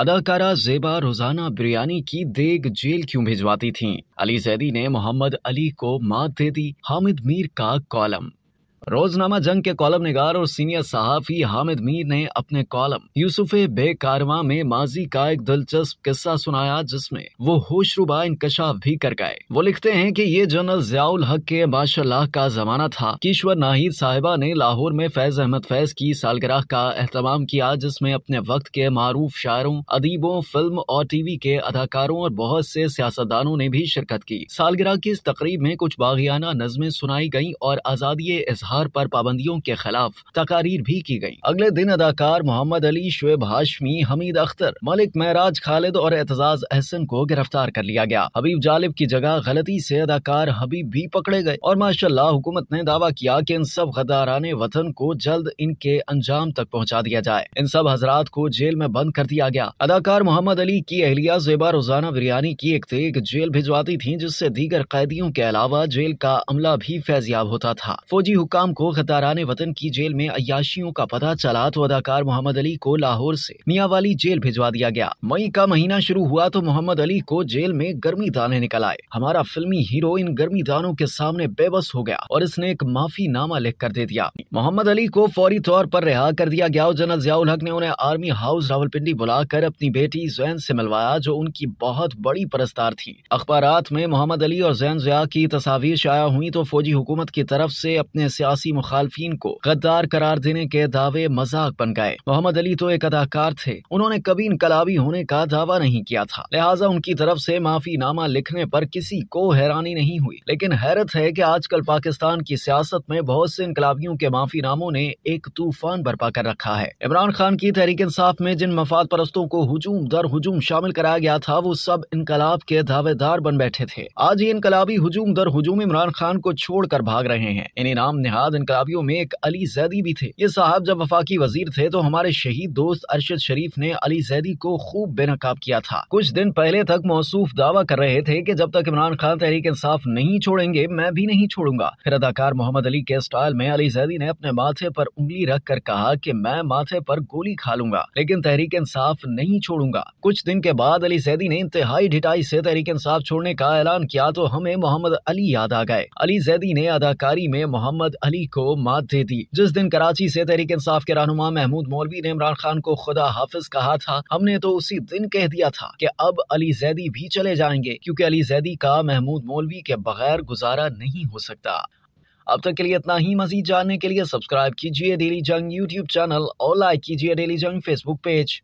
अदाकारा जेबा रोजाना बिरयानी की देग जेल क्यों भिजवाती थीं? अली जैदी ने मोहम्मद अली को मात दे दी हामिद मीर का कॉलम रोजनामा जंग के कॉलम निगार और सीनियर सहाफी हामिद मीर ने अपने कॉलम यूसुफ कारवा में माजी का एक दिलचस्प किस्सा सुनाया जिसमें वो होशरुबा इंकशाफ भी कर गए वो लिखते हैं कि ये जनरल जियाउल हक के माशाल्लाह का जमाना था किश्वर नाहिद साहिबा ने लाहौर में फैज अहमद फैज की सालगराह का अहतमाम किया जिसमे अपने वक्त के मारूफ शायरों अदीबों फिल्म और टीवी के अदाकारों और बहुत से सियासतदानों ने भी शिरकत की सालगराह की इस तकरीब में कुछ बागियाना नजमें सुनाई गयी और आजादी इजहार आधार पर पाबंदियों के खिलाफ तकारीर भी की गयी अगले दिन अदाकार मोहम्मद अली शुएब हाशमी हमीद अख्तर मलिक महराज खालिद और एतजाज अहसन को गिरफ्तार कर लिया गया हबीब जालिब की जगह गलती से अदाकार हबीब भी पकड़े गए और माशा हुकूमत ने दावा किया कि इन सब गदारान वतन को जल्द इनके अंजाम तक पहुँचा दिया जाए इन सब हजरात को जेल में बंद कर दिया गया अदाकार मोहम्मद अली की अहलिया जेबा रोजाना बिरयानी की एक तेग जेल भिजवाती थी जिससे दीगर कैदियों के अलावा जेल का अमला भी फैजियाब होता था फौजी हुकाम शाम को खतारान वतन की जेल में अयाशियों का पता चला तो अदाकार मोहम्मद अली को लाहौर से वाली जेल भिजवा दिया गया मई का महीना शुरू हुआ तो मोहम्मद अली को जेल में गर्मी दाने निकल आए हमारा फिल्मी हीरो इन गर्मी दानों के सामने बेबस हो गया और इसने एक माफी नामा लिख कर दे दिया मोहम्मद अली को फौरी तौर पर रिहा कर दिया गया और जनरल जियाउल हक ने उन्हें आर्मी हाउस रावलपिंडी बुलाकर अपनी बेटी जैन से मिलवाया जो उनकी बहुत बड़ी परस्तार थी अखबार में मोहम्मद अली और जैन जिया की तस्वीर शाया हुई तो फौजी हुकूमत की तरफ से अपने सियासी मुखालफी को गद्दार करार देने के दावे मजाक बन गए मोहम्मद अली तो एक अदाकार थे उन्होंने कभी इनकलाबी होने का दावा नहीं किया था लिहाजा उनकी तरफ से नामा लिखने पर किसी को हैरानी नहीं हुई लेकिन हैरत है कि आजकल पाकिस्तान की सियासत में बहुत से इनकलाबियों के माफी नामों ने एक तूफान बर्पा कर रखा है इमरान खान की तहरीक इंसाफ में जिन मफाद परस्तों को हजूम दर हजूम शामिल कराया गया था वो सब इनकलाब के दावेदार बन बैठे थे आज ये इनकलाबी हजूम दर हजूम इमरान खान को कर भाग रहे हैं इन्हें नाम नहा साथ इनकलाबियों में एक अली जैदी भी थे ये साहब जब वफाकी वजीर थे तो हमारे शहीद दोस्त अरशद शरीफ ने अली जैदी को खूब बेनकाब किया था कुछ दिन पहले तक मौसूफ दावा कर रहे थे की जब तक इमरान खान तहरीक इंसाफ नहीं छोड़ेंगे मैं भी नहीं छोड़ूंगा फिर अदाकार मोहम्मद अली के स्टाइल में अली जैदी ने अपने माथे पर उंगली रख कर कहा की मैं माथे पर गोली खा लूंगा लेकिन तहरीक इंसाफ नहीं छोड़ूंगा कुछ दिन के बाद अली जैदी ने इंतहाई ढिटाई से तहरीक इंसाफ छोड़ने का ऐलान किया तो हमें मोहम्मद अली याद आ गए अली जैदी ने अदाकारी में मोहम्मद अली अली को मात दे दी जिस दिन कराची से तहरीक इंसाफ के रहनुमा महमूद मौलवी ने इमरान खान को खुदा हाफिज कहा था हमने तो उसी दिन कह दिया था कि अब अली जैदी भी चले जाएंगे क्योंकि अली जैदी का महमूद मौलवी के बगैर गुजारा नहीं हो सकता अब तक के लिए इतना ही मजीद जानने के लिए सब्सक्राइब कीजिए डेली जंग यूट्यूब चैनल और लाइक कीजिए डेली जंग फेसबुक पेज